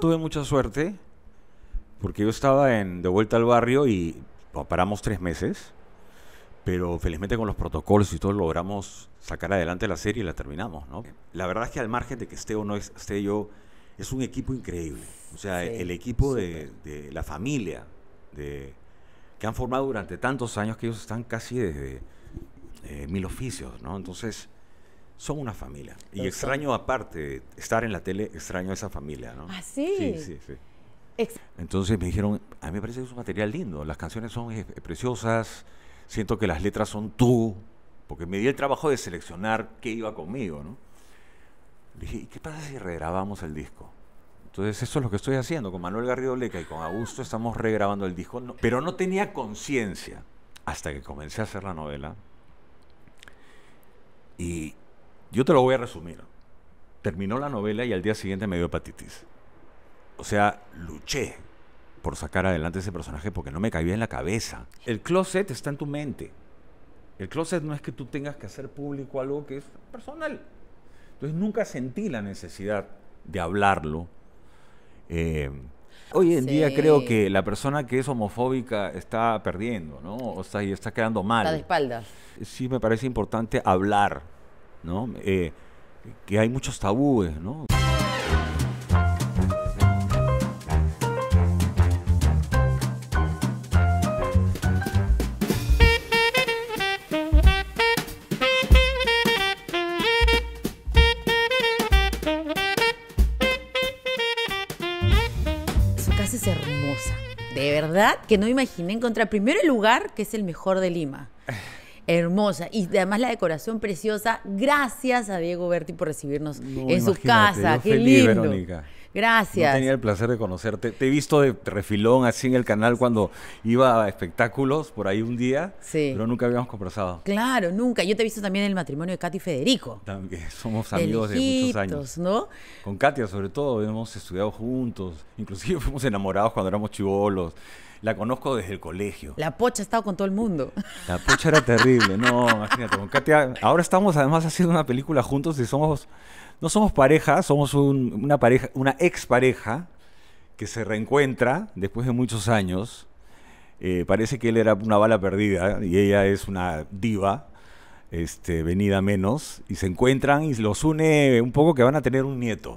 tuve mucha suerte porque yo estaba en, de vuelta al barrio y paramos tres meses, pero felizmente con los protocolos y todo logramos sacar adelante la serie y la terminamos. La verdad es que al margen de que esté o no esté yo, es un equipo increíble. O sea, el equipo de, la familia de, que han formado durante tantos años que ellos están casi desde eh, mil oficios. ¿no? Entonces son una familia. Y extraño aparte, estar en la tele, extraño a esa familia, ¿no? Ah, sí. Sí, sí, sí. Entonces me dijeron, a mí me parece que es un material lindo, las canciones son eh, preciosas, siento que las letras son tú, porque me di el trabajo de seleccionar qué iba conmigo, ¿no? Le dije, ¿y qué pasa si regrabamos el disco? Entonces eso es lo que estoy haciendo, con Manuel Garrido Leca y con Augusto estamos regrabando el disco, pero no tenía conciencia hasta que comencé a hacer la novela. Y, yo te lo voy a resumir. Terminó la novela y al día siguiente me dio hepatitis. O sea, luché por sacar adelante ese personaje porque no me caía en la cabeza. El closet está en tu mente. El closet no es que tú tengas que hacer público algo que es personal. Entonces nunca sentí la necesidad de hablarlo. Eh, hoy en día creo que la persona que es homofóbica está perdiendo, ¿no? O sea, y está quedando mal. Está de espaldas. Sí me parece importante hablar ¿no? Eh, que hay muchos tabúes, ¿no? Su casa es hermosa. De verdad que no imaginé encontrar primero el lugar que es el mejor de Lima. Hermosa. Y además la decoración preciosa. Gracias a Diego Berti por recibirnos en su casa. Qué lindo. Gracias. No tenía el placer de conocerte. Te he visto de refilón así en el canal cuando iba a espectáculos por ahí un día, sí. pero nunca habíamos conversado. Claro, nunca. Yo te he visto también en el matrimonio de Katy y Federico. También somos amigos de muchos años. ¿no? Con Katia sobre todo, hemos estudiado juntos, inclusive fuimos enamorados cuando éramos chivolos. La conozco desde el colegio. La pocha ha estado con todo el mundo. La pocha era terrible, no, imagínate. Con Katia, ahora estamos además haciendo una película juntos y somos no somos pareja, somos un, una pareja, una expareja que se reencuentra después de muchos años. Eh, parece que él era una bala perdida y ella es una diva, este, venida menos, y se encuentran y los une un poco que van a tener un nieto.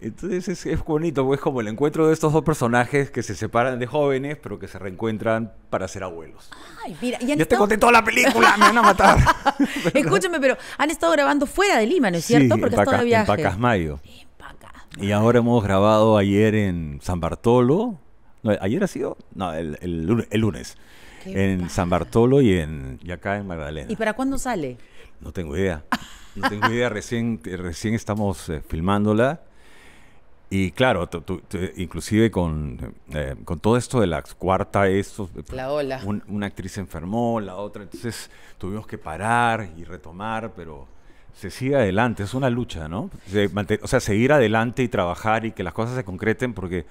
Entonces es, bonito, es pues, como el encuentro de estos dos personajes que se separan de jóvenes, pero que se reencuentran para ser abuelos. Ay, mira, ya te conté toda la película, me van a matar. Escúchame, pero han estado grabando fuera de Lima, ¿no es cierto? Porque en, en Pacasmayo. Y ahora hemos grabado ayer en San Bartolo. No, ayer ha sido, no, el, lunes. en San Bartolo y, en, acá en Magdalena. ¿Y para cuándo sale? No tengo idea. No tengo idea, recién, recién estamos eh, filmándola. Y claro, inclusive eh, con, todo esto de la cuarta, esto, eh, una actriz se enfermó, la otra, entonces tuvimos que parar y retomar, pero se sigue adelante, es una lucha, ¿no? o sea, seguir adelante y trabajar y que las cosas se concreten porque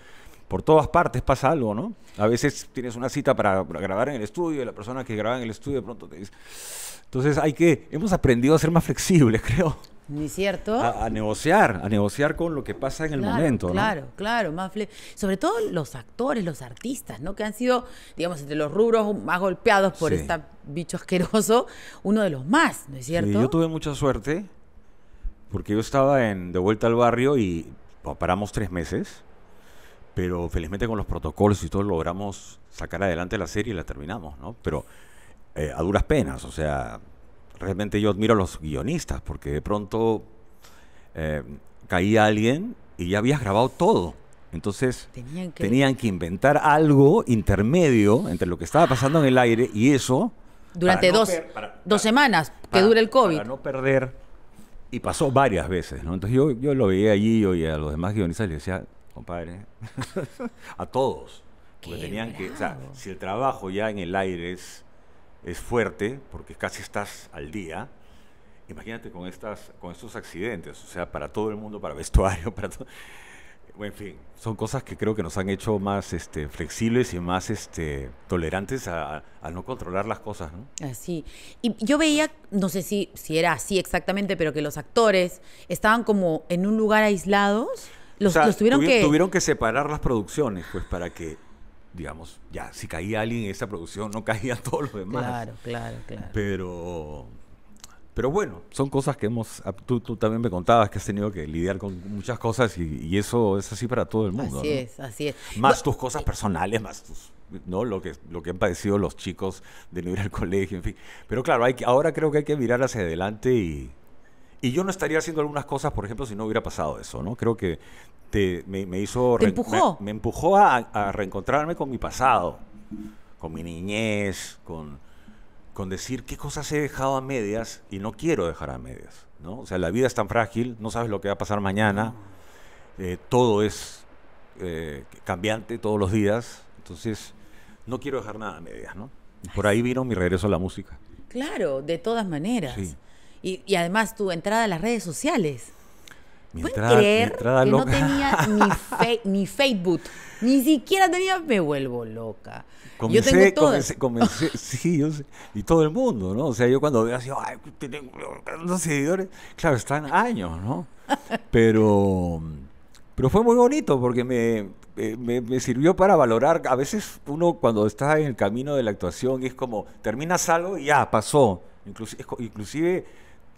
por todas partes pasa algo, ¿no? A veces tienes una cita para, para grabar en el estudio y la persona que graba en el estudio de pronto te dice... Entonces hay que, hemos aprendido a ser más flexibles, creo es cierto? A, negociar, a negociar con lo que pasa en el momento. ¿no? Claro, claro, más sobre todo los actores, los artistas, ¿no? Que han sido, digamos, entre los rubros más golpeados por este bicho asqueroso, uno de los más, ¿no es cierto? yo tuve mucha suerte porque yo estaba en de vuelta al barrio y paramos tres meses, pero felizmente con los protocolos y todo logramos sacar adelante la serie y la terminamos, ¿no? Pero eh, a duras penas, o sea, realmente yo admiro a los guionistas, porque de pronto eh, caía alguien y ya habías grabado todo. Entonces tenían que... inventar algo intermedio entre lo que estaba pasando en el aire y eso. Durante dos, semanas que dure el COVID. Para no perder. Y pasó varias veces, Entonces yo, lo veía allí yo y a los demás guionistas y les decía, compadre, a todos. Porque tenían que, o sea, si el trabajo ya en el aire es es fuerte porque casi estás al día. Imagínate con, estas, con estos accidentes, o sea, para todo el mundo, para vestuario, para todo. en fin, son cosas que creo que nos han hecho más este, flexibles y más este, tolerantes a, no controlar las cosas, ¿no? Así. Y yo veía, no sé si, si era así exactamente, pero que los actores estaban como en un lugar aislados. Los, tuvieron, que... tuvieron que separar las producciones, pues, para que digamos, ya, si caía alguien en esa producción, no caía todos los demás. Claro, claro, claro. Pero, pero bueno, son cosas que hemos, ah, tú, también me contabas que has tenido que lidiar con muchas cosas y, eso es así para todo el mundo. Así es, así es. Más tus cosas personales, más tus... ¿no? Lo, que, lo que han padecido los chicos de no ir al colegio, en fin. Pero claro, hay que, ahora creo que hay que mirar hacia adelante y, y yo no estaría haciendo algunas cosas, por ejemplo, si no hubiera pasado eso, ¿no? Creo que te, me, hizo... ¿Te empujó? Me, empujó a, reencontrarme con mi pasado, con mi niñez, con, decir qué cosas he dejado a medias y no quiero dejar a medias, ¿no? O sea, la vida es tan frágil, no sabes lo que va a pasar mañana, eh, todo es eh, cambiante todos los días, entonces no quiero dejar nada a medias, ¿no? por ahí vino mi regreso a la música. Claro, de todas maneras. Sí. Y, además tu entrada a las redes sociales. Mi creer no tenía ni, Facebook, ni siquiera tenía, me vuelvo loca. yo tengo todo. Comencé, sí, yo y todo el mundo, ¿no? O sea, yo cuando veo así, ay, tengo seguidores, claro, están años, ¿no? Pero, pero fue muy bonito porque me, sirvió para valorar, a veces uno cuando está en el camino de la actuación es como, terminas algo y ya, pasó. Inclusive, inclusive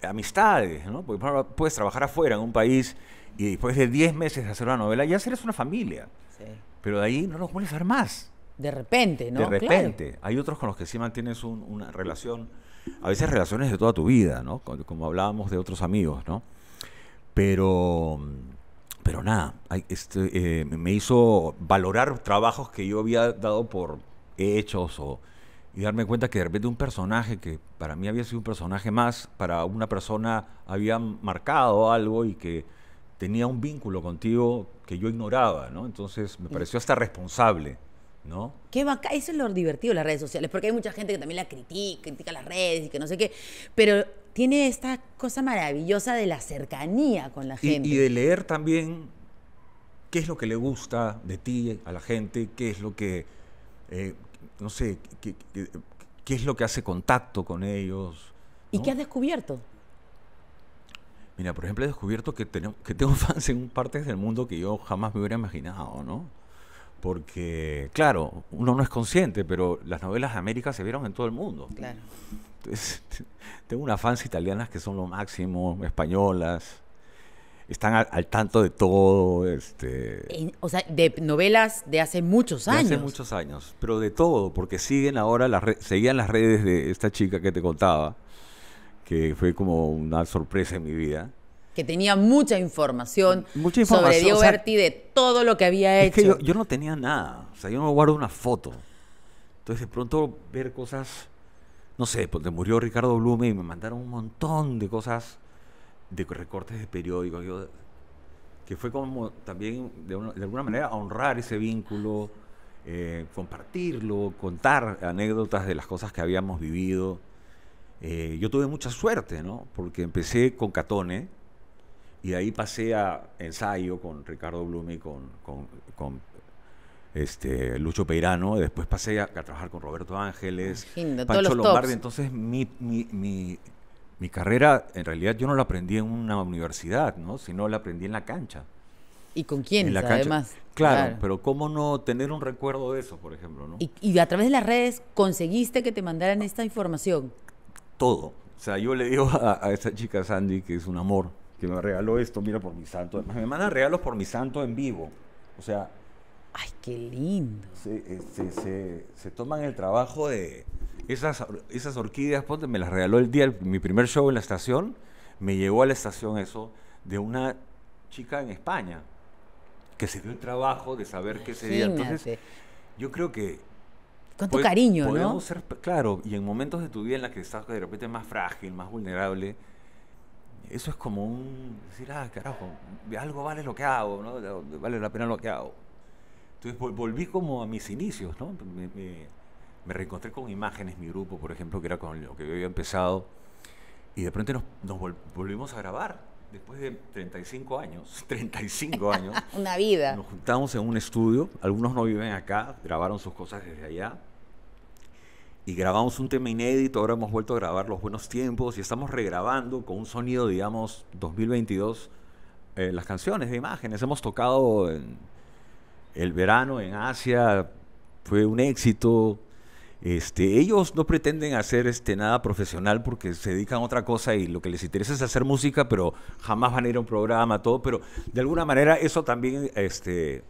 amistades, ¿no? Porque puedes trabajar afuera en un país y después de 10 meses de hacer una novela ya eres una familia. Pero de ahí no nos vuelves a ver más. De repente, ¿no? De repente. Hay otros con los que sí mantienes una relación, a veces relaciones de toda tu vida, ¿no? Como, hablábamos de otros amigos, ¿no? Pero, pero nada, este, eh, me hizo valorar trabajos que yo había dado por hechos o y darme cuenta que de repente un personaje que para mí había sido un personaje más, para una persona había marcado algo y que tenía un vínculo contigo que yo ignoraba, ¿no? Entonces me pareció hasta responsable, ¿no? Qué bacán, eso es lo divertido las redes sociales, porque hay mucha gente que también la critica, critica las redes y que no sé qué, pero tiene esta cosa maravillosa de la cercanía con la gente. Y, de leer también qué es lo que le gusta de ti a la gente, qué es lo que... Eh, no sé, qué, qué, es lo que hace contacto con ellos. ¿Y qué has descubierto? Mira, por ejemplo, he descubierto que, que tengo fans en partes del mundo que yo jamás me hubiera imaginado, ¿no? Porque, claro, uno no es consciente, pero las novelas de América se vieron en todo el mundo. Claro. Entonces, tengo unas fans italianas que son lo máximo, españolas, están al, tanto de todo. Este, o sea, de novelas de hace muchos años. De hace muchos años, pero de todo, porque siguen ahora, las seguían las redes de esta chica que te contaba, que fue como una sorpresa en mi vida que tenía mucha información, sobre Diego Berti de todo lo que había hecho. Es que yo, yo, no tenía nada, o sea, yo no guardo una foto. Entonces de pronto ver cosas, no sé, porque murió Ricardo Blume y me mandaron un montón de cosas de recortes de periódicos, que fue como también de, alguna manera honrar ese vínculo, eh, compartirlo, contar anécdotas de las cosas que habíamos vivido. Eh, yo tuve mucha suerte, ¿no? Porque empecé con Catone y de ahí pasé a ensayo con Ricardo Blume con, con, este, Lucho Peirano, después pasé a, trabajar con Roberto Ángeles, Pancho Lombardi, entonces mi mi carrera, en realidad yo no la aprendí en una universidad, ¿no? sino la aprendí en la cancha. ¿Y con quiénes, además? Claro, claro, pero ¿cómo no tener un recuerdo de eso, por ejemplo? ¿no? ¿Y, a través de las redes conseguiste que te mandaran esta información? Todo. O sea, yo le digo a, esa chica Sandy, que es un amor, que me regaló esto, mira, por mi santo. Me mandan regalos por mi santo en vivo. O sea... ¡Ay, qué lindo! se, eh, se, se toman el trabajo de, esas, esas orquídeas, me las regaló el día, mi primer show en la estación, me llegó a la estación eso de una chica en España que se dio el trabajo de saber qué sería. Entonces, yo creo que... Con cariño, ¿no? claro, y en momentos de tu vida en la que estás de repente más frágil, más vulnerable, eso es como un decir, ah, carajo, algo vale lo que hago, ¿no? Vale la pena lo que hago. Entonces volví como a mis inicios, ¿no? me reencontré con imágenes, mi grupo, por ejemplo, que era con lo que yo había empezado, y de pronto nos, volvimos a grabar. Después de 35 años, 35 años. Una vida. Nos juntamos en un estudio, algunos no viven acá, grabaron sus cosas desde allá. Y grabamos un tema inédito, ahora hemos vuelto a grabar los buenos tiempos y estamos regrabando con un sonido, digamos, 2022, eh, las canciones de imágenes. Hemos tocado en el verano en Asia, fue un éxito. Este, ellos no pretenden hacer este, nada profesional porque se dedican a otra cosa y lo que les interesa es hacer música, pero jamás van a ir a un programa, todo, pero de alguna manera eso también este,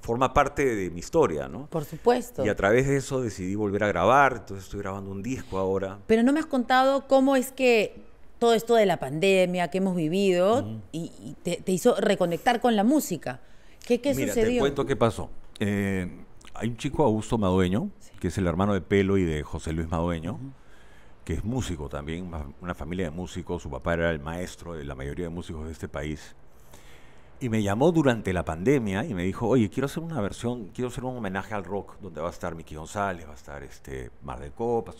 forma parte de mi historia, ¿no? Por supuesto. Y a través de eso decidí volver a grabar, entonces estoy grabando un disco ahora. Pero no me has contado cómo es que todo esto de la pandemia que hemos vivido y, te, hizo reconectar con la música. ¿Qué, Mira, Te cuento qué pasó. Eh, hay un chico, Augusto Madueño, que es el hermano de Pelo y de José Luis Madueño, que es músico también, una familia de músicos, su papá era el maestro de la mayoría de músicos de este país. Y me llamó durante la pandemia y me dijo, oye, quiero hacer una versión, quiero hacer un homenaje al rock, donde va a estar Miki González, va a estar este Mar de Copas,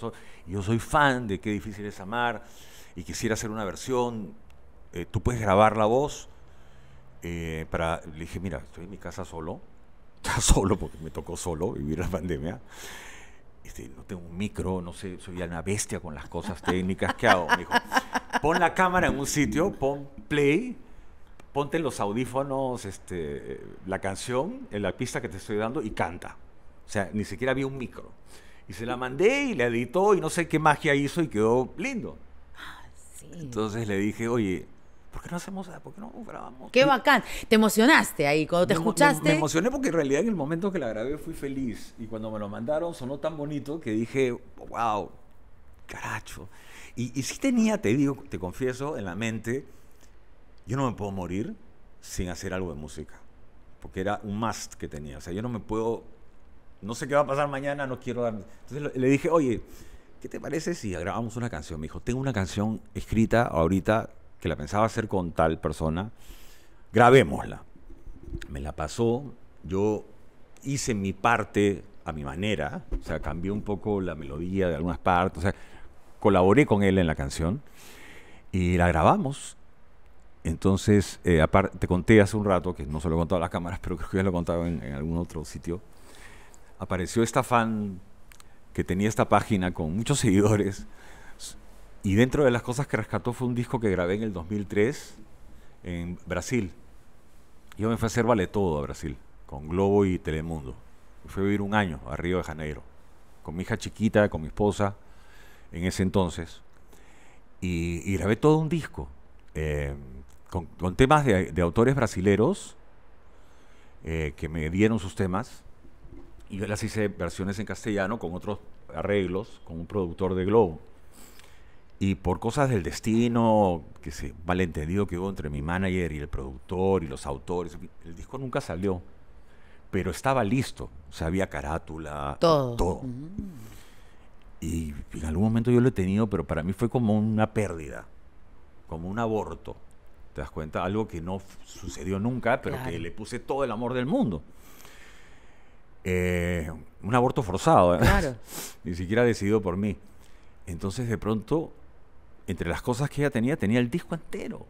y yo soy fan de Qué Difícil es Amar, y quisiera hacer una versión, eh, tú puedes grabar la voz. Eh, para, le dije, mira, estoy en mi casa solo, solo, porque me tocó solo vivir la pandemia. Este, no tengo un micro, no sé, soy una bestia con las cosas técnicas que hago. pon la cámara en un sitio, pon play, ponte los audífonos, este, la canción, en la pista que te estoy dando y canta. O sea, ni siquiera había un micro. Y se la mandé y la editó y no sé qué magia hizo y quedó lindo. Ah, Entonces le dije, oye, ¿por qué no hacemos, por qué no grabamos? Qué bacán. ¿Te emocionaste ahí cuando te escuchaste? Me, emocioné porque en realidad en el momento que la grabé fui feliz y cuando me lo mandaron sonó tan bonito que dije, wow, caracho. Y, y sí tenía, te digo, te confieso, en la mente, yo no me puedo morir sin hacer algo de música, porque era un must que tenía. O sea, yo no me puedo, no sé qué va a pasar mañana, no quiero dar... Entonces le dije, oye, ¿qué te parece si grabamos una canción? Me dijo, tengo una canción escrita ahorita que la pensaba hacer con tal persona, grabémosla. Me la pasó, yo hice mi parte a mi manera, o sea, cambié un poco la melodía de algunas partes, o sea, colaboré con él en la canción y la grabamos. Entonces, eh, aparte, te conté hace un rato, que no se lo he contado a las cámaras, pero creo que ya lo he contado en, en algún otro sitio, apareció esta fan que tenía esta página con muchos seguidores, y dentro de las cosas que rescató fue un disco que grabé en el 2003 en Brasil. Yo me fui a hacer Vale Todo a Brasil, con Globo y Telemundo. Fui a vivir un año a Río de Janeiro, con mi hija chiquita, con mi esposa, en ese entonces. Y, grabé todo un disco, eh, con, temas de, autores brasileros, eh, que me dieron sus temas. Y yo las hice versiones en castellano, con otros arreglos, con un productor de Globo. Y por cosas del destino, que se malentendido que hubo entre mi manager y el productor y los autores, el disco nunca salió, pero estaba listo. O sea, había carátula, todo. todo. Y en algún momento yo lo he tenido, pero para mí fue como una pérdida, como un aborto. ¿Te das cuenta? Algo que no sucedió nunca, pero que le puse todo el amor del mundo. Eh, un aborto forzado, ¿eh? claro. ni siquiera decidido por mí. Entonces de pronto entre las cosas que ella tenía, tenía el disco entero.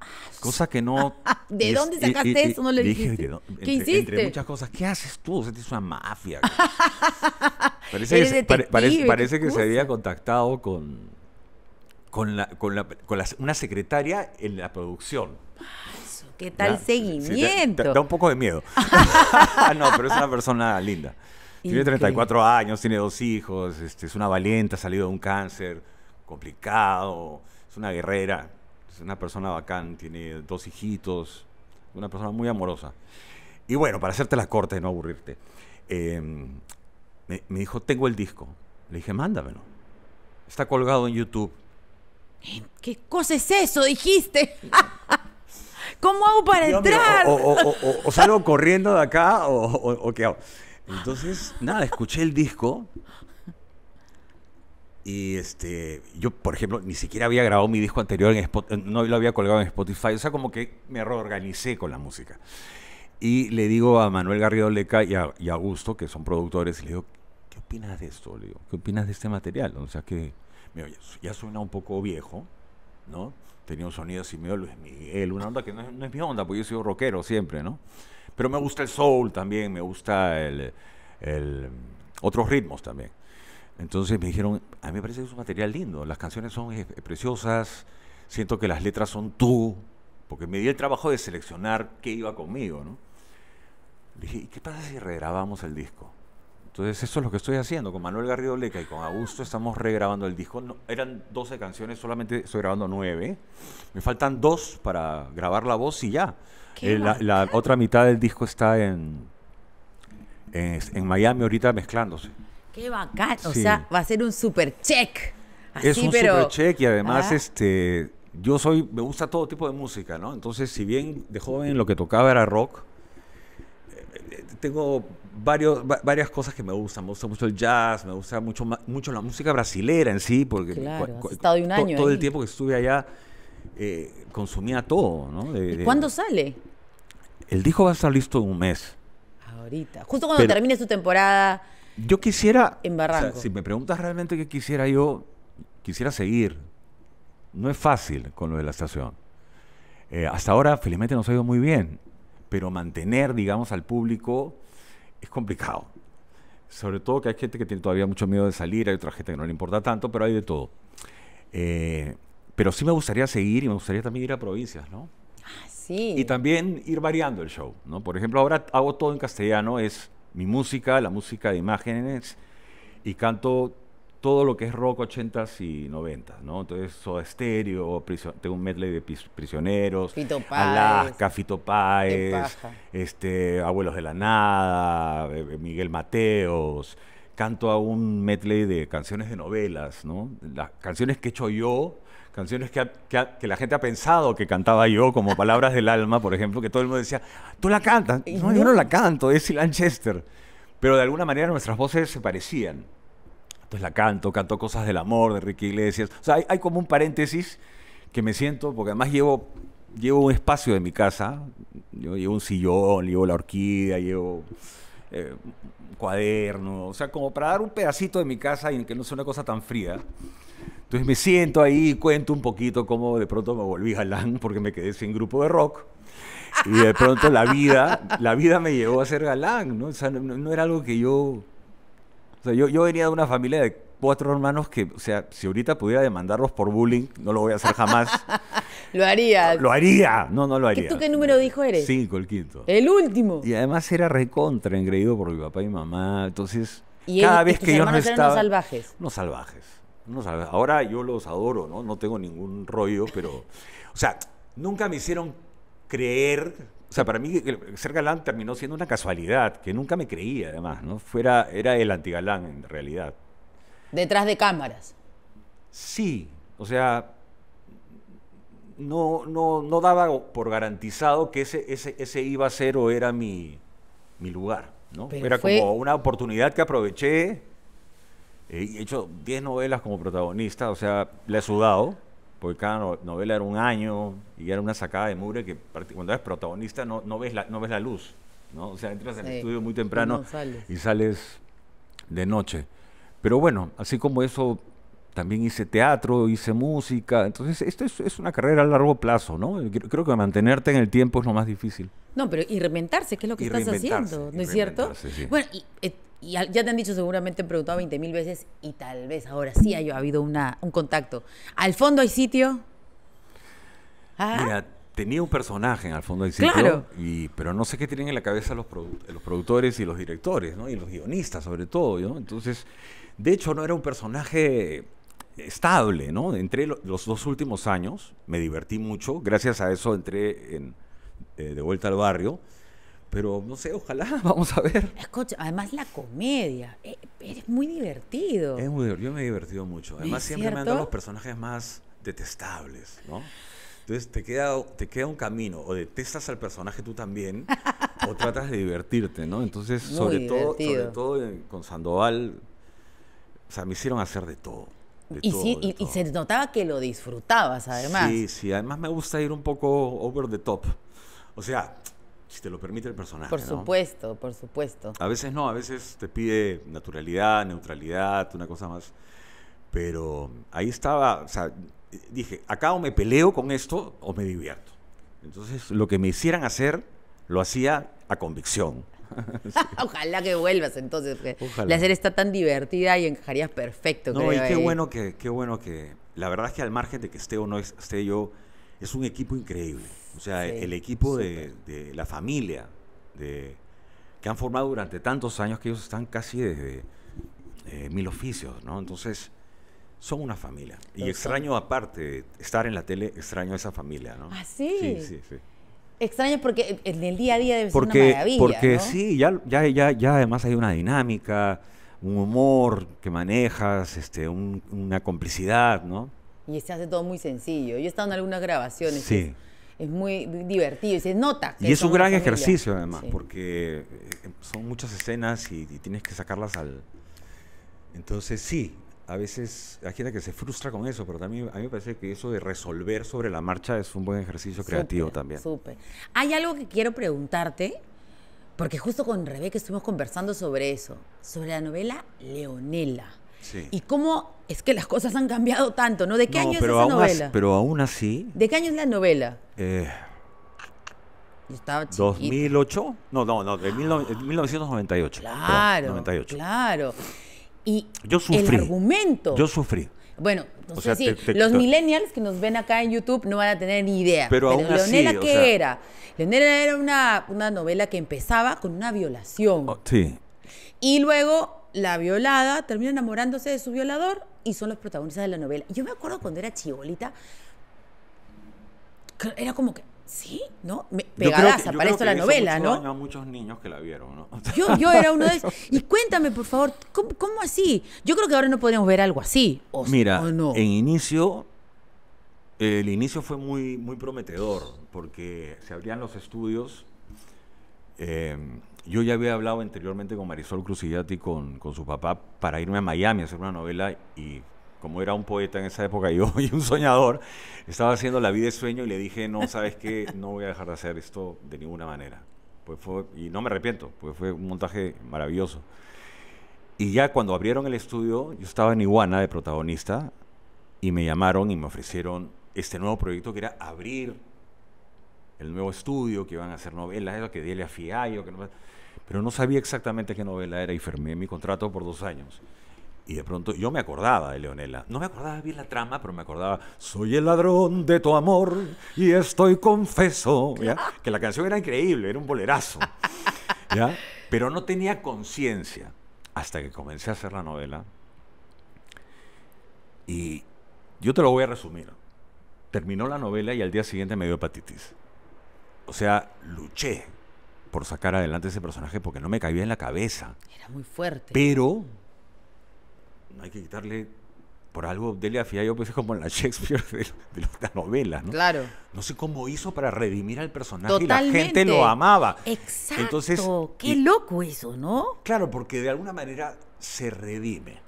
Ah, cosa que no. ¿De dónde sacaste eso? No le dije, ¿Qué entre, hiciste? muchas cosas. ¿Qué haces tú? es una mafia. parece, que, se, parece, que se había contactado con, con, la, con, la, una secretaria en la producción. ¿Qué tal seguimiento? da, un poco de miedo. no, pero es una persona linda. Tiene 34 años, tiene dos hijos, este, es una valiente, ha salido de un cáncer complicado, es una guerrera, es una persona bacán, tiene dos hijitos, una persona muy amorosa. Y bueno, para hacerte las cortes y no aburrirte, em, me, dijo, tengo el disco. Le dije, mándamelo. Está colgado en YouTube. ¿Qué cosa es eso? Dijiste. ¿Cómo hago para entrar? o, salgo corriendo de acá o qué hago. Entonces, nada, escuché el disco. Y este, yo, por ejemplo, ni siquiera había grabado mi disco anterior en Spotify, eh, no lo había colgado en Spotify, o sea, como que me reorganicé con la música. Y le digo a Manuel Garrido Leca y a, y Augusto, que son productores, y le digo, ¿qué opinas de esto? Le digo, ¿qué opinas de este material? O sea, que me ya, suena un poco viejo, ¿no? Tenía un sonido así medio Luis Miguel, una onda que no es, no es mi onda, porque yo he sido rockero siempre, ¿no? Pero me gusta el soul también, me gusta el, otros ritmos también. Entonces me dijeron, a mí me parece que es un material lindo, las canciones son eh, eh, preciosas, siento que las letras son tú, porque me di el trabajo de seleccionar qué iba conmigo, ¿no? Le dije, ¿y qué pasa si regrabamos el disco? Entonces eso es lo que estoy haciendo, con Manuel Garrido Leca y con Augusto estamos regrabando el disco. eran 12 canciones, solamente estoy grabando 9. Me faltan dos para grabar la voz y ya. Eh, la, otra mitad del disco está en, en, Miami ahorita mezclándose. Qué bacán. O sea, va a ser un super check. es un super check y además ah. este, yo soy, me gusta todo tipo de música, ¿no? Entonces, si bien de joven lo que tocaba era rock, eh, eh, tengo varios, varias cosas que me gustan. Me gusta mucho el jazz, me gusta mucho, mucho la música brasilera en sí, porque todo el tiempo que estuve allá eh, consumía todo, ¿no? ¿Y cuándo sale? El dijo va a estar listo en un mes. Ahorita, justo cuando termine su temporada. Yo quisiera. En si me preguntas realmente qué quisiera yo, quisiera seguir. No es fácil con lo de la estación. Eh, hasta ahora, felizmente, nos ha ido muy bien. Pero mantener, digamos, al público es complicado. Sobre todo que hay gente que tiene todavía mucho miedo de salir, hay otra gente que no le importa tanto, pero hay de todo. Eh, pero sí me gustaría seguir y me gustaría también ir a provincias, ¿no? Ah, sí. Y también ir variando el show, ¿no? Por ejemplo, ahora hago todo en castellano, es mi música, la música de imágenes, y canto todo lo que es rock 80s y 90s, ¿no? Entonces, Soda estéreo. tengo un medley de Prisioneros, Fito Páez, Alaska, Fito este, Abuelos de la Nada, eh, eh, Miguel Mateos, canto a un medley de canciones de novelas, ¿no? Las canciones que he hecho yo canciones que, la gente ha pensado que cantaba yo, como Palabras del Alma, por ejemplo, que todo el mundo decía, tú la cantas. No, yo no la canto, es Lanchester. Pero de alguna manera nuestras voces se parecían. Entonces la canto, canto Cosas del Amor de Ricky Iglesias. O sea, hay, como un paréntesis que me siento, porque además llevo, llevo un espacio de mi casa, yo llevo un sillón, llevo la orquídea, llevo... Eh, un cuaderno, o sea, como para dar un pedacito de mi casa y que no sea una cosa tan fría. Entonces me siento ahí y cuento un poquito cómo de pronto me volví galán porque me quedé sin grupo de rock. Y de pronto la vida, la vida me llevó a ser galán, ¿no? O sea, no, era algo que yo... O sea, yo, venía de una familia de cuatro hermanos que, o sea, si ahorita pudiera demandarlos por bullying, no lo voy a hacer jamás. lo haría. Lo haría. No, no lo haría. ¿Tú qué número dijo eres? Cinco, el quinto. El último. Y además era recontra, engreído por mi papá y mamá. Entonces, ¿Y cada vez que yo no estaba. no salvajes. No salvajes. No ahora yo los adoro, ¿no? No tengo ningún rollo, pero. O sea, nunca me hicieron creer. O sea, para mí ser galán terminó siendo una casualidad, que nunca me creía, además, ¿no? Fuera, era el antigalán en realidad. Detrás de cámaras. Sí, o sea, no, no, no daba por garantizado que ese, ese, ese iba a ser o era mi, mi lugar, ¿no? era como una oportunidad que aproveché He hecho 10 novelas como protagonista, o sea, le he sudado, porque cada novela era un año y era una sacada de mugre que cuando eres protagonista no, no, ves, la, no ves la luz, ¿no? O sea, entras en el estudio muy temprano y sales de noche. Pero bueno, así como eso, también hice teatro, hice música. Entonces, esto es, una carrera a largo plazo, ¿no? Creo que mantenerte en el tiempo es lo más difícil. No, pero y reinventarse, que es lo que estás haciendo, ¿no es cierto? Bueno, eh, y ya te han dicho seguramente, preguntado 20 mil veces y tal vez ahora sí haya habido un contacto. ¿Al fondo hay sitio? Ah. Mira, tenía un personaje en Al fondo hay sitio, y, pero no sé qué tienen en la cabeza los, productores y los directores, ¿no? Y los guionistas sobre todo, Entonces, de hecho no era un personaje estable, ¿no? los dos últimos años, me divertí mucho, gracias a eso entré en, eh, de vuelta al barrio pero no sé, ojalá, vamos a ver. Escucha, además la comedia, eh, es, muy divertido. Es muy divertido, yo me he divertido mucho. Además siempre me han dado los personajes más detestables, ¿no? Entonces te queda, te queda un camino, o detestas al personaje tú también, o tratas de divertirte, ¿no? Entonces, sobre todo, todo con Sandoval, o sea, me hicieron hacer de todo. y, se notaba que lo disfrutabas, además. Sí, sí, además me gusta ir un poco over the top. O sea, si te lo permite el personaje. Por supuesto, por supuesto. A veces no, a veces te pide naturalidad, neutralidad, una cosa más. Pero ahí estaba, o sea, dije, acá o me peleo con esto o me divierto. Entonces, lo que me hicieran hacer, lo hacía a convicción. Ojalá que vuelvas entonces. La serie está tan divertida y encajarías perfecto. No, y qué eh. bueno que, qué bueno que. La verdad es que al margen de que esté o no esté yo, es un equipo increíble. O sea, el equipo de, la familia de, que han formado durante tantos años que ellos están casi desde eh, mil oficios, ¿no? Entonces, son una familia. y extraño, aparte, estar en la tele, extraño esa familia, ¿no? Ah, sí. Sí, sí, sí. Extraño porque en el día a día debe ser una maravilla. Porque sí, ya, ya, ya, ya además hay una dinámica, un humor que manejas, este, una complicidad, ¿no? Y se hace todo muy sencillo. Yo he estado en algunas grabaciones. Sí es muy divertido y se nota. y es un gran ejercicio además, porque eh, son muchas escenas y, tienes que sacarlas al... Entonces sí, a veces hay gente que se frustra con eso, pero también a mí me parece que eso de resolver sobre la marcha es un buen ejercicio creativo también. Súper. Hay algo que quiero preguntarte, porque justo con Rebeca estuvimos conversando sobre eso, sobre la novela Leonela. ¿Y cómo es que las cosas han cambiado tanto? ¿no? ¿De qué año es esa novela? pero aún así. ¿De qué año es la novela? Eh, estaba ¿2008? No, no, no, de 1998. Claro. Claro. Y yo el argumento. Yo sufrí. Bueno, no los millennials que nos ven acá en YouTube no van a tener ni idea. Pero, Leonela, ¿qué era? Leonela era una, novela que empezaba con una violación. Oh, sí. Y luego la violada termina enamorándose de su violador y son los protagonistas de la novela. Yo me acuerdo cuando era chivolita. era como que, sí, ¿no? Me, pegadaza, para esto la novela, mucho, ¿no? muchos niños que la vieron, ¿no? Yo, era uno de ellos. Y cuéntame, por favor, ¿cómo, así? Yo creo que ahora no podríamos ver algo así. Mira, en inicio, el inicio fue muy, muy prometedor, porque se abrían los estudios. Eh, yo ya había hablado anteriormente con Marisol Cruzillati, con, con su papá, para irme a Miami a hacer una novela y como era un poeta en esa época yo y un soñador, estaba haciendo La vida de sueño y le dije, no, sabes qué, no voy a dejar de hacer esto de ninguna manera. Pues fue, y no me arrepiento, pues fue un montaje maravilloso. Y ya cuando abrieron el estudio, yo estaba en Iguana de protagonista y me llamaron y me ofrecieron este nuevo proyecto que era abrir el nuevo estudio, que iban a hacer novelas, que dile a Fiallo, que no pero no sabía exactamente qué novela era y firmé mi contrato por dos años. Y de pronto yo me acordaba de Leonela. No me acordaba bien la trama, pero me acordaba, soy el ladrón de tu amor y estoy confeso. ¿Ya? Que la canción era increíble, era un bolerazo. Pero no tenía conciencia hasta que comencé a hacer la novela. Y yo te lo voy a resumir. Terminó la novela y al día siguiente me dio hepatitis. O sea, luché por sacar adelante ese personaje porque no me caía en la cabeza. Era muy fuerte. Pero no hay que quitarle por algo Delia Fiallo pues es como en la Shakespeare de, de las novelas, ¿no? Claro. No sé cómo hizo para redimir al personaje y la gente lo amaba. Exacto. Entonces, qué loco eso, ¿no? Claro, porque de alguna manera se redime.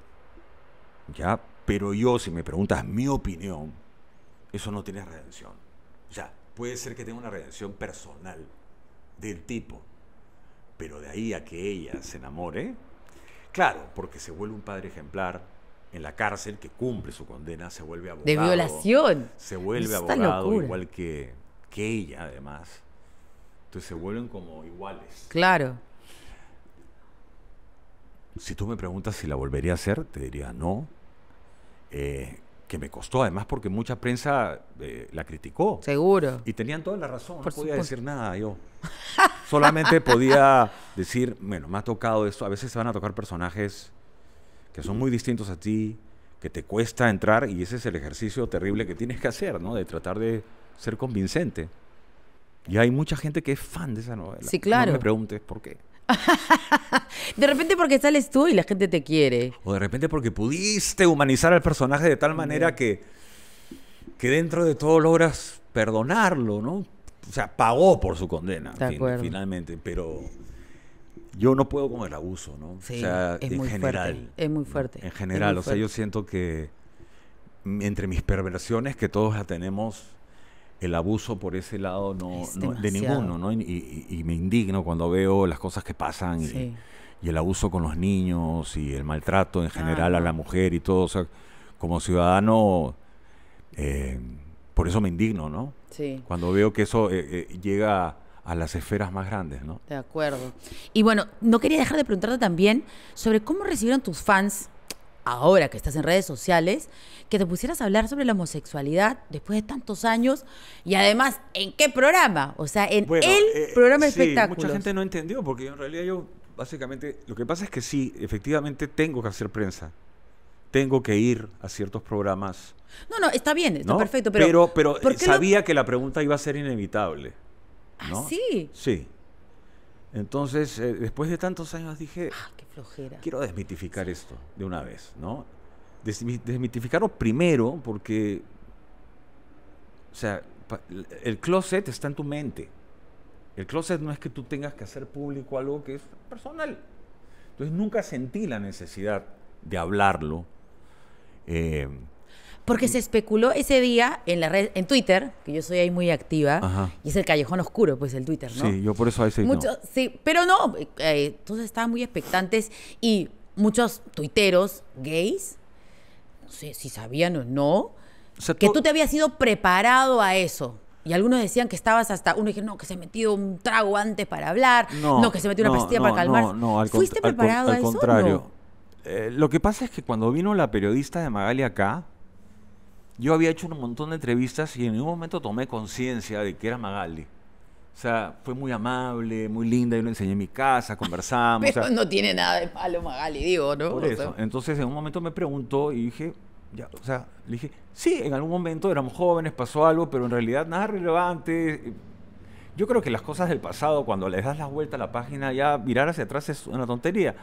¿Ya? Pero yo, si me preguntas mi opinión, eso no tiene redención. Ya, puede ser que tenga una redención personal, del tipo. Pero de ahí a que ella se enamore, claro, porque se vuelve un padre ejemplar en la cárcel que cumple su condena, se vuelve abogado. De violación. Se vuelve abogado igual que, que ella, además. Entonces se vuelven como iguales. Claro. Si tú me preguntas si la volvería a hacer, te diría no. Eh, que me costó además porque mucha prensa eh, la criticó. Seguro. Y tenían toda la razón, no podía decir nada yo. Solamente podía decir, bueno, me ha tocado esto. A veces se van a tocar personajes que son muy distintos a ti, que te cuesta entrar y ese es el ejercicio terrible que tienes que hacer, ¿no? De tratar de ser convincente. Y hay mucha gente que es fan de esa novela. Sí, claro. No me preguntes por qué. de repente porque sales tú y la gente te quiere. O de repente porque pudiste humanizar al personaje de tal manera que, que dentro de todo logras perdonarlo, ¿no? O sea, pagó por su condena, finalmente, pero yo no puedo con el abuso, ¿no? en muy general. es muy fuerte. En general, o sea, yo siento que entre mis perversiones, que todos la tenemos, el abuso por ese lado no, de ninguno, ¿no? Y, me indigno cuando veo las cosas que pasan y, el abuso con los niños y el maltrato en general a la mujer y todo. O sea, como ciudadano, eh, por eso me indigno, ¿no? Sí. Cuando veo que eso eh, eh, llega a las esferas más grandes, ¿no? De acuerdo. Y bueno, no quería dejar de preguntarte también sobre cómo recibieron tus fans ahora que estás en redes sociales, que te pusieras a hablar sobre la homosexualidad después de tantos años y además, ¿en qué programa? O sea, en el eh, programa espectáculo. Mucha gente no entendió porque en realidad yo básicamente, lo que pasa es que sí, efectivamente tengo que hacer prensa. Tengo que ir a ciertos programas. No, no, está bien, está perfecto, pero... Pero, eh, sabía que la pregunta iba a ser inevitable. ¿Ah, sí? Sí. Entonces, eh, después de tantos años dije, ah, qué flojera. quiero desmitificar esto de una vez, ¿no? desmitificarlo primero porque, o sea, el closet está en tu mente. El closet no es que tú tengas que hacer público algo que es personal. Entonces nunca sentí la necesidad de hablarlo. Eh, porque se especuló ese día en la red, en Twitter, que yo soy ahí muy activa, y es el callejón oscuro, pues el Twitter, ¿no? Sí, yo por eso ahí sí. Sí, pero no, entonces eh, todos estaban muy expectantes y muchos tuiteros gays, no sé si sabían o no, que tú... te habías sido preparado a eso. Y algunos decían que estabas hasta. Uno dijeron no, que se metió un trago antes para hablar. No, que se metió una pastilla para calmar No, al ¿Fuiste preparado al, a eso? contrario. Eh, lo que pasa es que cuando vino la periodista de Magali acá, yo había hecho un montón de entrevistas y en un momento tomé conciencia de que era Magali. O sea, fue muy amable, muy linda, yo le enseñé en mi casa, conversamos. Pero no tiene nada de malo Magali, digo, ¿no? Por eso. Entonces, en un momento me preguntó y dije, ya, o sea, le dije, sí, en algún momento éramos jóvenes, pasó algo, pero en realidad nada relevante. Yo creo que las cosas del pasado, cuando les das la vuelta a la página, ya mirar hacia atrás es una tontería.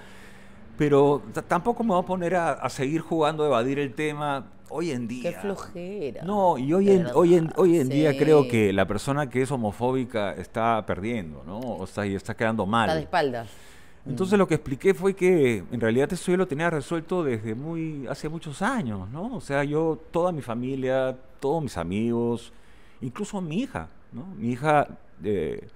Pero tampoco me voy a poner a, seguir jugando a evadir el tema hoy en día. Qué flojera. No, y hoy en, hoy en, hoy en día creo que la persona que es homofóbica está perdiendo, ¿no? O sea, y está quedando mal. Está de espaldas. Entonces mm. lo que expliqué fue que en realidad eso yo lo tenía resuelto desde muy hace muchos años, ¿no? O sea, yo toda mi familia, todos mis amigos, incluso mi hija, ¿no? Mi hija eh,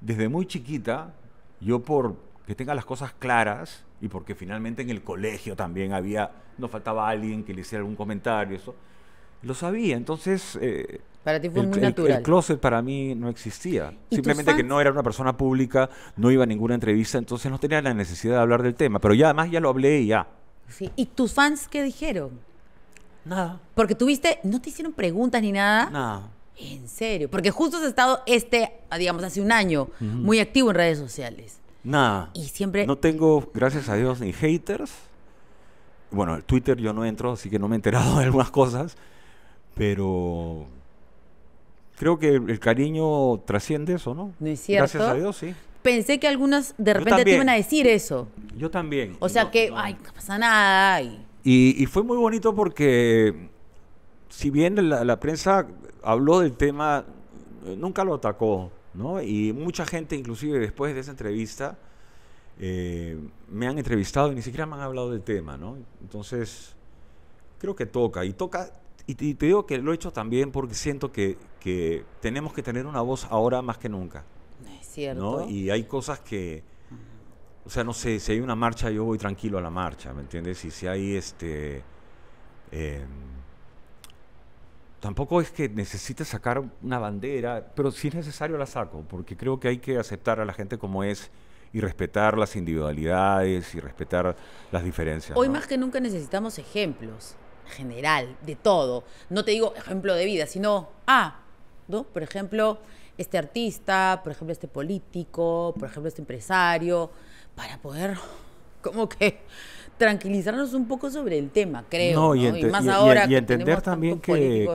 desde muy chiquita, yo por que tenga las cosas claras, y porque finalmente en el colegio también había, no faltaba alguien que le hiciera algún comentario, eso. Lo sabía, entonces... Eh, para ti fue muy natural. El closet para mí no existía. Simplemente que no era una persona pública, no iba a ninguna entrevista, entonces no tenía la necesidad de hablar del tema. Pero ya además ya lo hablé y ya. ¿Y tus fans qué dijeron? Nada. Porque tuviste, no te hicieron preguntas ni nada. Nada. En serio, porque justo has estado este, digamos, hace un año, muy activo en redes sociales. Nada. Y siempre... No tengo, gracias a Dios, ni haters. Bueno, el Twitter yo no entro, así que no me he enterado de algunas cosas. Pero creo que el, cariño trasciende eso, ¿no? No es cierto. Gracias a Dios, sí. Pensé que algunas de repente te iban a decir eso. Yo también. O sea que, ay, no pasa nada. Y, fue muy bonito porque, si bien la prensa habló del tema, nunca lo atacó. Y mucha gente, inclusive después de esa entrevista, eh, me han entrevistado y ni siquiera me han hablado del tema, ¿no? Entonces, creo que toca. Y toca, y te, digo que lo he hecho también porque siento que, tenemos que tener una voz ahora más que nunca. Es cierto. ¿no? Y hay cosas que, o sea, no sé, si hay una marcha, yo voy tranquilo a la marcha, ¿me entiendes? Y si hay este... Eh, tampoco es que necesite sacar una bandera, pero si es necesario la saco, porque creo que hay que aceptar a la gente como es y respetar las individualidades y respetar las diferencias. Hoy más que nunca necesitamos ejemplos, general, de todo. No te digo ejemplo de vida, sino, ah, ¿no? Por ejemplo, este artista, por ejemplo, este político, por ejemplo, este empresario, para poder como que tranquilizarnos un poco sobre el tema, creo. No, y, más ahora y, entender también que,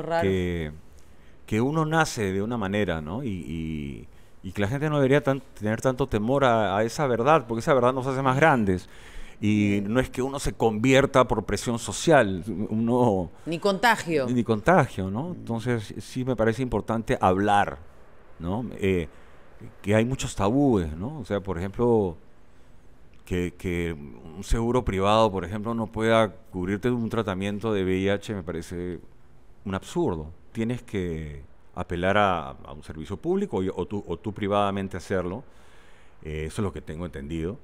que, uno nace de una manera, ¿no? Y, que la gente no debería tener tanto temor a, esa verdad, porque esa verdad nos hace más grandes. Y no es que uno se convierta por presión social, uno... Ni contagio. Ni, contagio, ¿no? Entonces sí me parece importante hablar, ¿no? Eh, que hay muchos tabúes, ¿no? O sea, por ejemplo, que, un seguro privado, por ejemplo, no pueda cubrirte un tratamiento de VIH me parece un absurdo. Tienes que apelar a, un servicio público o, tú, privadamente hacerlo. Eh, eso es lo que tengo entendido.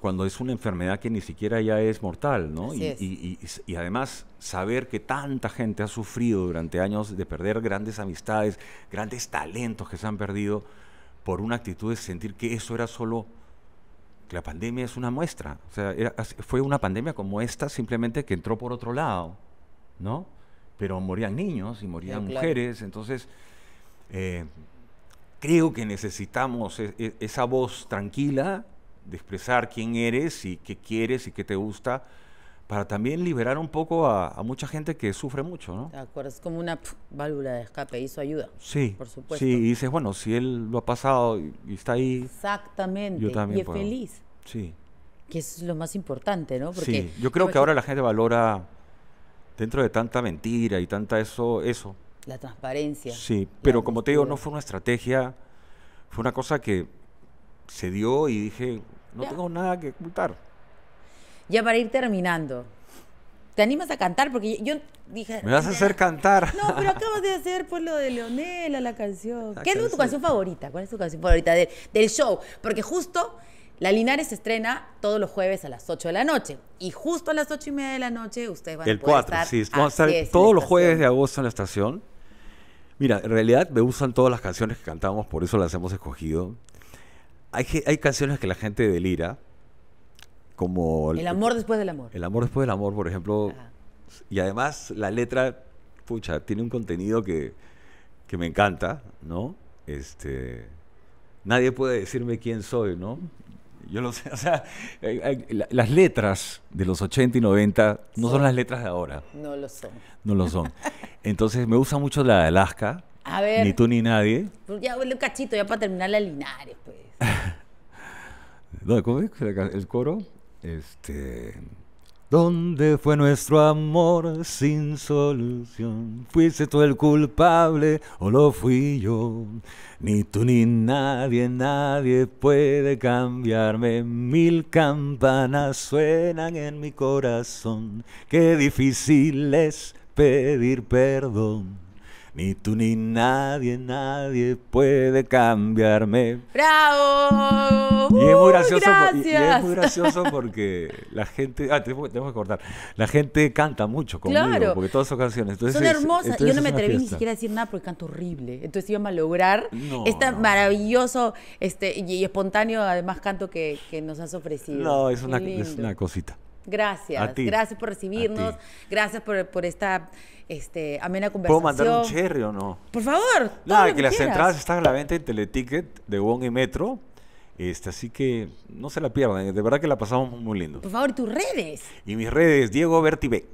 Cuando es una enfermedad que ni siquiera ya es mortal, ¿no? Y, y, además saber que tanta gente ha sufrido durante años de perder grandes amistades, grandes talentos que se han perdido por una actitud de sentir que eso era solo la pandemia es una muestra. O sea, fue una pandemia como esta, simplemente que entró por otro lado, ¿no? Pero morían niños y morían eh, mujeres, entonces eh, creo que necesitamos e, e, esa voz tranquila de expresar quién eres y qué quieres y qué te gusta para también liberar un poco a, mucha gente que sufre mucho, ¿no? De acuerdo, es como una válvula de escape, y su ayuda. Sí, por supuesto. Sí, y dices, bueno, si él lo ha pasado y, está ahí. Exactamente, yo también y feliz. Sí. Que es lo más importante, ¿no? sí, yo creo que ahora la gente valora, dentro de tanta mentira y tanta eso, eso. La transparencia. Sí, pero como te digo, no fue una estrategia, fue una cosa que se dio y dije, no tengo nada que ocultar. Ya para ir terminando, ¿te animas a cantar? Porque yo dije... Me vas a hacer cantar. No, pero acabas de hacer por pues, lo de Leonela, la canción. ¿cuál ¿Qué es tu canción favorita? ¿Cuál es tu canción favorita del show? Porque justo la Linares se estrena todos los jueves a las 8 de la noche. Y justo a las 8 y media de la noche ustedes van a poder 4, sí. Vamos a estar todos los jueves de agosto en la estación. Mira, en realidad me usan todas las canciones que cantamos, por eso las hemos escogido. Hay, hay canciones que la gente delira, como... El, amor después del amor. El amor después del amor, por ejemplo. Y además la letra, pucha, tiene un contenido que, que me encanta, ¿no? Este, nadie puede decirme quién soy, ¿no? Yo lo sé, o sea, eh, eh, las letras de los 80 y 90 no son las letras de ahora. No lo son. No lo son. Entonces me gusta mucho la de Alaska. A ver. Ni tú ni nadie. Pues ya un cachito, ya para terminar la Linares, pues. ¿Dónde ¿cómo el coro? Este. ¿Dónde fue nuestro amor sin solución? ¿Fuiste tú el culpable o lo fui yo? Ni tú ni nadie, nadie puede cambiarme. Mil campanas suenan en mi corazón. Qué difícil es pedir perdón. Ni tú ni nadie, nadie puede cambiarme. ¡Bravo! Y es muy ¡Uh, gracioso, y, es muy gracioso porque la gente. Ah, tengo que cortar. La gente canta mucho conmigo claro. porque todas son canciones. Entonces, son hermosas. Yo no me atreví ni siquiera a decir nada porque canto horrible. Entonces íbamos a lograr este maravilloso este, y, espontáneo, además, canto que, nos has ofrecido. No, es una cosita. Gracias. Gracias por recibirnos. Gracias por, esta este, amena conversación. ¿Puedo mandar un cherry o no? Por favor. Nada, que, las entradas están a la venta en Teleticket de Wong y Metro. Este, así que no se la pierdan. De verdad que la pasamos muy lindo. Por favor, tus redes. Y mis redes, Diego B.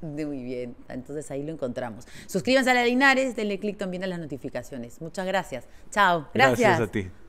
Muy bien, entonces ahí lo encontramos. Suscríbanse a la Linares, denle clic también a las notificaciones. Muchas gracias. Chao. Gracias. Gracias a ti.